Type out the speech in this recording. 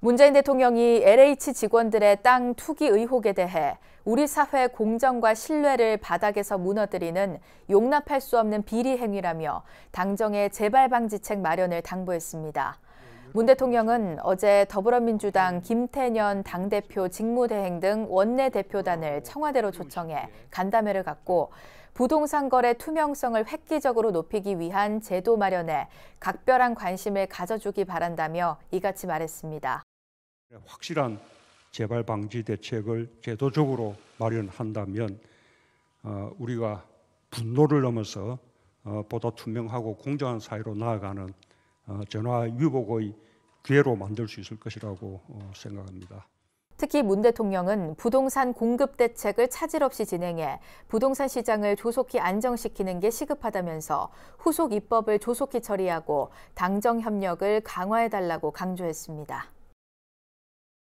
문재인 대통령이 LH 직원들의 땅 투기 의혹에 대해 우리 사회 공정과 신뢰를 바닥에서 무너뜨리는 용납할 수 없는 비리 행위라며 당정의 재발 방지책 마련을 당부했습니다. 문 대통령은 어제 더불어민주당 김태년 당대표 직무대행 등 원내대표단을 청와대로 초청해 간담회를 갖고 부동산 거래 투명성을 획기적으로 높이기 위한 제도 마련에 각별한 관심을 가져주기 바란다며 이같이 말했습니다. 확실한 재발 방지 대책을 제도적으로 마련한다면 어, 우리가 분노를 넘어서 어, 보다 투명하고 공정한 사회로 나아가는 어, 전화 유복의 기회로 만들 수 있을 것이라고 어, 생각합니다. 특히 문 대통령은 부동산 공급 대책을 차질 없이 진행해 부동산 시장을 조속히 안정시키는 게 시급하다면서 후속 입법을 조속히 처리하고 당정 협력을 강화해달라고 강조했습니다.